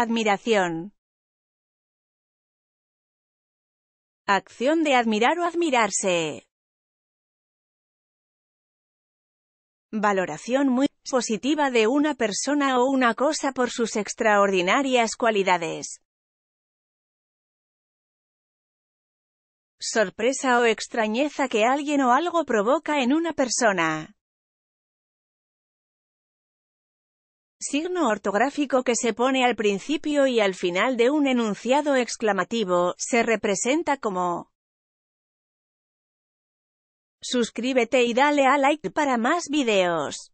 Admiración. Acción de admirar o admirarse. Valoración muy positiva de una persona o una cosa por sus extraordinarias cualidades. Sorpresa o extrañeza que alguien o algo provoca en una persona. signo ortográfico que se pone al principio y al final de un enunciado exclamativo, se representa como Suscríbete y dale a like para más videos.